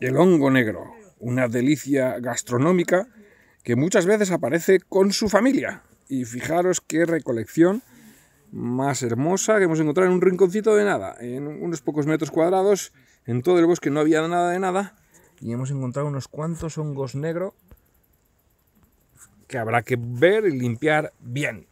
El hongo negro, una delicia gastronómica que muchas veces aparece con su familia. Y fijaros qué recolección más hermosa que hemos encontrado en un rinconcito de nada, en unos pocos metros cuadrados, en todo el bosque no había nada de nada, y hemos encontrado unos cuantos hongos negros que habrá que ver y limpiar bien.